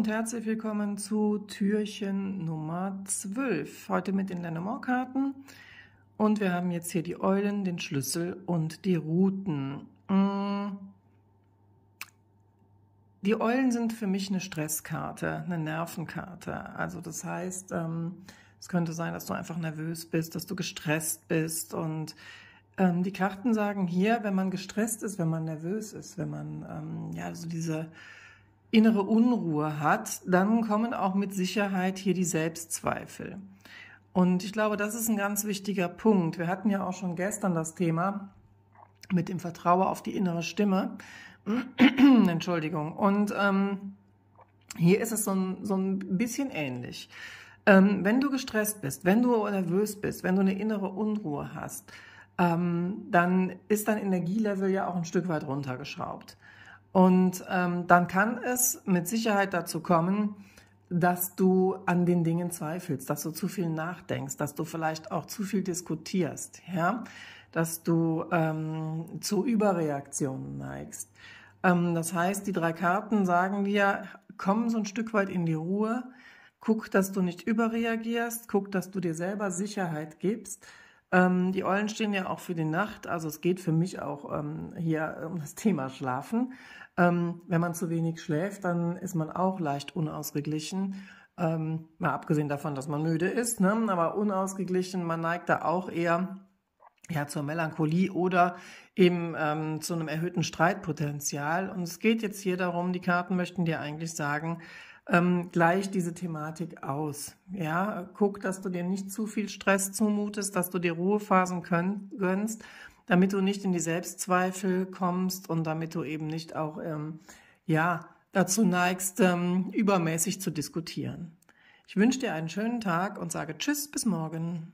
und herzlich willkommen zu Türchen Nummer 12. Heute mit den Lenormand-Karten. Und wir haben jetzt hier die Eulen, den Schlüssel und die Routen. Mm. Die Eulen sind für mich eine Stresskarte, eine Nervenkarte. Also das heißt, ähm, es könnte sein, dass du einfach nervös bist, dass du gestresst bist und ähm, die Karten sagen hier, wenn man gestresst ist, wenn man nervös ist, wenn man ähm, ja so diese innere Unruhe hat, dann kommen auch mit Sicherheit hier die Selbstzweifel. Und ich glaube, das ist ein ganz wichtiger Punkt. Wir hatten ja auch schon gestern das Thema mit dem Vertrauen auf die innere Stimme. Entschuldigung. Und ähm, hier ist es so ein, so ein bisschen ähnlich. Ähm, wenn du gestresst bist, wenn du nervös bist, wenn du eine innere Unruhe hast, ähm, dann ist dein Energielevel ja auch ein Stück weit runtergeschraubt. Und ähm, dann kann es mit Sicherheit dazu kommen, dass du an den Dingen zweifelst, dass du zu viel nachdenkst, dass du vielleicht auch zu viel diskutierst, ja, dass du ähm, zu Überreaktionen neigst. Ähm, das heißt, die drei Karten sagen dir, komm so ein Stück weit in die Ruhe, guck, dass du nicht überreagierst, guck, dass du dir selber Sicherheit gibst ähm, die Eulen stehen ja auch für die Nacht. Also es geht für mich auch ähm, hier um das Thema Schlafen. Ähm, wenn man zu wenig schläft, dann ist man auch leicht unausgeglichen. Ähm, mal abgesehen davon, dass man müde ist, ne? aber unausgeglichen, man neigt da auch eher ja, zur Melancholie oder eben ähm, zu einem erhöhten Streitpotenzial. Und es geht jetzt hier darum, die Karten möchten dir eigentlich sagen, ähm, gleich diese Thematik aus. Ja, guck, dass du dir nicht zu viel Stress zumutest, dass du dir Ruhephasen können, gönnst, damit du nicht in die Selbstzweifel kommst und damit du eben nicht auch, ähm, ja, dazu neigst, ähm, übermäßig zu diskutieren. Ich wünsche dir einen schönen Tag und sage Tschüss, bis morgen.